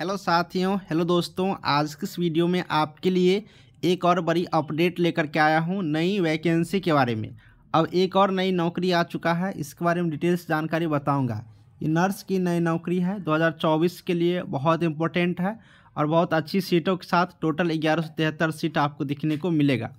hello साथियों hello दोस्तों आज के इस वीडियो में आपके लिए एक और बड़ी अपडेट लेकर के आया हूँ नई वैकेंसी के बारे में अब एक और नई नौकरी आ चुका है इसके बारे में डिटेल्स जानकारी बताऊँगा ये नर्स की नई नौकरी है 2024 के लिए बहुत इम्पोर्टेंट है और बहुत अच्छी सीटों के साथ टोटल ग्यारह सीट आपको दिखने को मिलेगा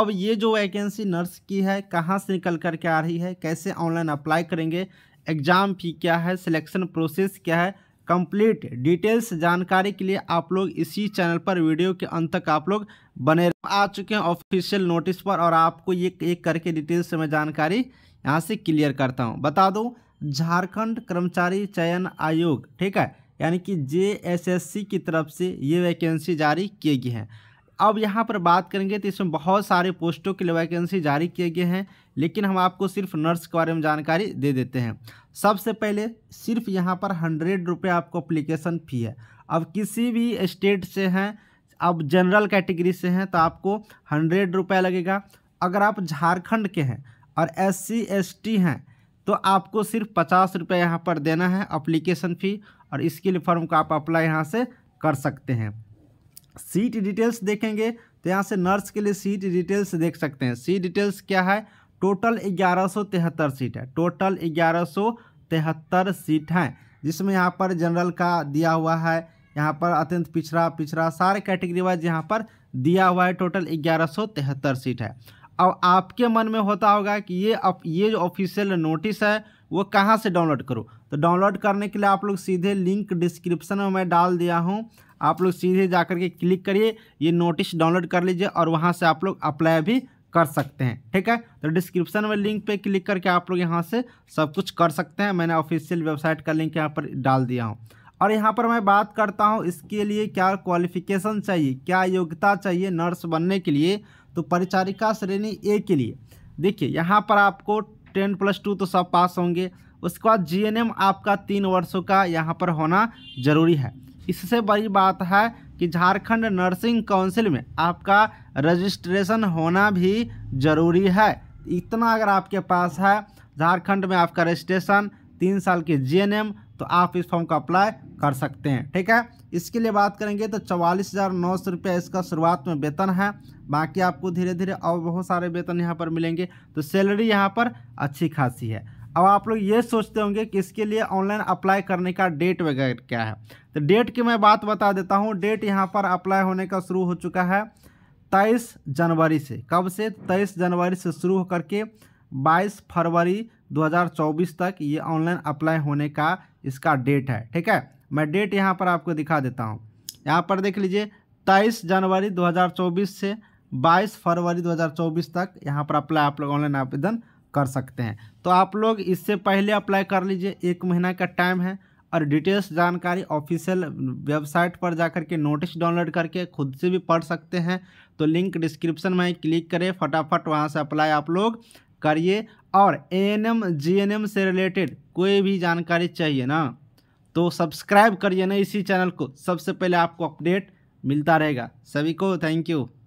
अब ये जो वैकेंसी नर्स की है कहाँ से निकल कर के आ रही है कैसे ऑनलाइन अप्लाई करेंगे एग्ज़ाम फी क्या है सिलेक्शन प्रोसेस क्या है कंप्लीट डिटेल्स जानकारी के लिए आप लोग इसी चैनल पर वीडियो के अंत तक आप लोग बने आ चुके हैं ऑफिशियल नोटिस पर और आपको ये एक करके डिटेल्स से मैं जानकारी यहाँ से क्लियर करता हूँ बता दो झारखंड कर्मचारी चयन आयोग ठीक है यानी कि जे की तरफ से ये वैकेंसी जारी की गई है अब यहाँ पर बात करेंगे तो इसमें बहुत सारे पोस्टों के लिए वैकेंसी जारी किए गए हैं लेकिन हम आपको सिर्फ नर्स के बारे में जानकारी दे देते हैं सबसे पहले सिर्फ यहाँ पर हंड्रेड रुपये आपको अप्लीकेशन फ़ी है अब किसी भी स्टेट से हैं अब जनरल कैटेगरी से हैं तो आपको हंड्रेड रुपये लगेगा अगर आप झारखंड के हैं और एस सी एस टी हैं तो आपको सिर्फ पचास रुपये यहाँ पर देना है अप्लीकेशन फ़ी और इसके लिए फॉर्म को आप अप्लाई यहाँ से कर सकते हैं सीट डिटेल्स देखेंगे तो यहाँ से नर्स के लिए सीट डिटेल्स देख सकते हैं सीट डिटेल्स क्या है टोटल ग्यारह सौ तिहत्तर सीट है टोटल ग्यारह सौ तिहत्तर सीट हैं जिसमें यहाँ पर जनरल का दिया हुआ है यहाँ पर अत्यंत पिछड़ा पिछड़ा सारे कैटेगरी वाइज यहाँ पर दिया हुआ है टोटल ग्यारह सौ तिहत्तर सीट है अब आपके मन में होता होगा कि ये अप, ये जो ऑफिशियल नोटिस है वो कहाँ से डाउनलोड करो तो डाउनलोड करने के लिए आप लोग सीधे लिंक डिस्क्रिप्शन में मैं डाल दिया हूँ आप लोग सीधे जा कर के क्लिक करिए ये नोटिस डाउनलोड कर लीजिए और वहाँ से आप लोग अप्लाई भी कर सकते हैं ठीक है तो डिस्क्रिप्शन में लिंक पे क्लिक करके आप लोग यहाँ से सब कुछ कर सकते हैं मैंने ऑफिशियल वेबसाइट का लिंक यहाँ पर डाल दिया हूँ और यहाँ पर मैं बात करता हूँ इसके लिए क्या क्वालिफिकेशन चाहिए क्या योग्यता चाहिए नर्स बनने के लिए तो परिचारिका श्रेणी ए के लिए देखिए यहाँ पर आपको टेन प्लस टू तो सब पास होंगे उसके बाद जीएनएम आपका तीन वर्षों का यहाँ पर होना ज़रूरी है इससे बड़ी बात है कि झारखंड नर्सिंग काउंसिल में आपका रजिस्ट्रेशन होना भी ज़रूरी है इतना अगर आपके पास है झारखंड में आपका रजिस्ट्रेशन तीन साल के जीएनएम तो आप इस फॉर्म का अप्लाई कर सकते हैं ठीक है इसके लिए बात करेंगे तो चवालीस हज़ार नौ सौ रुपया इसका शुरुआत में वेतन है बाकी आपको धीरे धीरे और बहुत सारे वेतन यहाँ पर मिलेंगे तो सैलरी यहाँ पर अच्छी खासी है अब आप लोग ये सोचते होंगे कि इसके लिए ऑनलाइन अप्लाई करने का डेट वगैरह क्या है तो डेट की मैं बात बता देता हूँ डेट यहाँ पर अप्लाई होने का शुरू हो चुका है तेईस जनवरी से कब से तेईस जनवरी से शुरू होकर के बाईस फरवरी 2024 तक ये ऑनलाइन अप्लाई होने का इसका डेट है ठीक है मैं डेट यहाँ पर आपको दिखा देता हूँ यहाँ पर देख लीजिए तेईस जनवरी 2024 से 22 फरवरी 2024 तक यहाँ पर अप्लाई आप लोग ऑनलाइन आवेदन कर सकते हैं तो आप लोग इससे पहले अप्लाई कर लीजिए एक महीना का टाइम है और डिटेल्स जानकारी ऑफिशियल वेबसाइट पर जाकर के नोटिस डाउनलोड करके खुद से भी पढ़ सकते हैं तो लिंक डिस्क्रिप्शन में क्लिक करें फटाफट वहाँ से अप्लाई आप लोग करिए और एन एम से रिलेटेड कोई भी जानकारी चाहिए ना तो सब्सक्राइब करिए ना इसी चैनल को सबसे पहले आपको अपडेट मिलता रहेगा सभी को थैंक यू